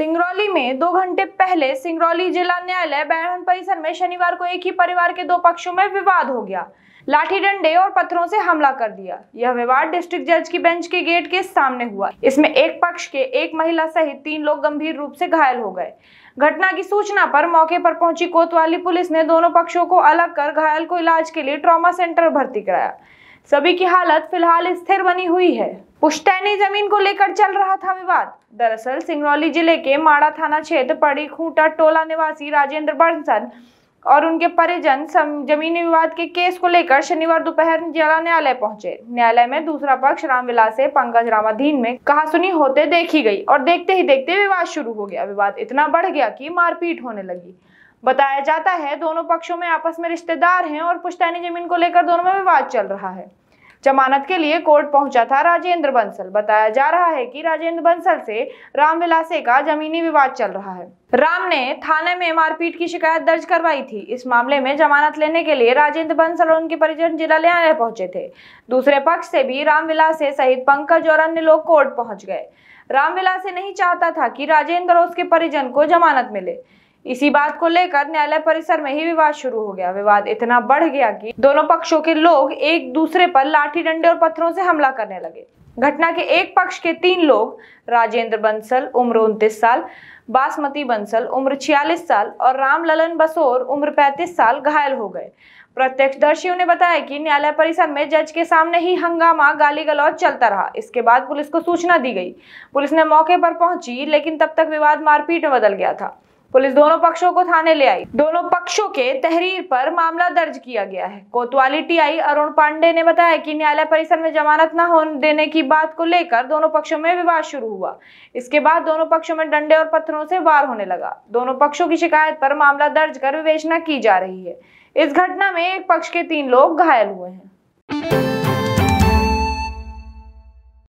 सिंगरौली में दो घंटे पहले सिंगरौली जिला न्यायालय बैरहन परिसर में शनिवार को एक ही परिवार के दो पक्षों में विवाद हो गया लाठी डंडे और पत्थरों से हमला कर दिया यह विवाद डिस्ट्रिक्ट जज की बेंच के गेट के सामने हुआ इसमें एक पक्ष के एक महिला सहित तीन लोग गंभीर रूप से घायल हो गए घटना की सूचना पर मौके पर पहुंची कोतवाली पुलिस ने दोनों पक्षों को अलग कर घायल को इलाज के लिए ट्रॉमा सेंटर भर्ती कराया सभी की हालत फिलहाल स्थिर बनी हुई है पुश्तैनी जमीन को लेकर चल रहा था विवाद दरअसल सिंगरौली जिले के माड़ा थाना क्षेत्र पड़ी खूंटा टोला निवासी राजेंद्र बंसन और उनके परिजन जमीनी विवाद के केस को लेकर शनिवार दोपहर जिला न्यायालय पहुंचे न्यायालय में दूसरा पक्ष रामविलास से पंकज रामाधीन में कहा सुनी होते देखी गई और देखते ही देखते विवाद शुरू हो गया विवाद इतना बढ़ गया कि मारपीट होने लगी बताया जाता है दोनों पक्षों में आपस में रिश्तेदार हैं और पुश्तैनी जमीन को लेकर दोनों में विवाद चल रहा है जमानत के लिए कोर्ट पहुंचा था राजेंद्र बंसल बताया जा रहा है कि राजेंद्र बंसल से रामविलासे का जमीनी विवाद चल रहा है राम ने थाने में मारपीट की शिकायत दर्ज करवाई थी इस मामले में जमानत लेने के लिए राजेंद्र बंसल और उनके परिजन जिला न्यायालय पहुंचे थे दूसरे पक्ष से भी रामविलासे सहित पंकज और अन्य लोग कोर्ट पहुंच गए रामविलासे नहीं चाहता था कि राजेंद्र और उसके परिजन को जमानत मिले इसी बात को लेकर न्यायालय परिसर में ही विवाद शुरू हो गया विवाद इतना बढ़ गया कि दोनों पक्षों के लोग एक दूसरे पर लाठी डंडे और पत्थरों से हमला करने लगे घटना के एक पक्ष के तीन लोग राजेंद्र बंसल उम्र उनतीस साल बासमती बंसल उम्र छियालीस साल और राम ललन बसोर उम्र पैंतीस साल घायल हो गए प्रत्यक्षदर्शियों ने बताया कि न्यायालय परिसर में जज के सामने ही हंगामा गाली गलौज चलता रहा इसके बाद पुलिस को सूचना दी गई पुलिस ने मौके पर पहुंची लेकिन तब तक विवाद मारपीट में बदल गया था पुलिस दोनों पक्षों को थाने ले आई दोनों पक्षों के तहरीर पर मामला दर्ज किया गया है कोतवाली टीआई अरुण पांडे ने बताया कि न्यायालय परिसर में जमानत न होने देने की बात को लेकर दोनों पक्षों में विवाद शुरू हुआ इसके बाद दोनों पक्षों में डंडे और पत्थरों से वार होने लगा दोनों पक्षों की शिकायत पर मामला दर्ज कर विवेचना की जा रही है इस घटना में एक पक्ष के तीन लोग घायल हुए हैं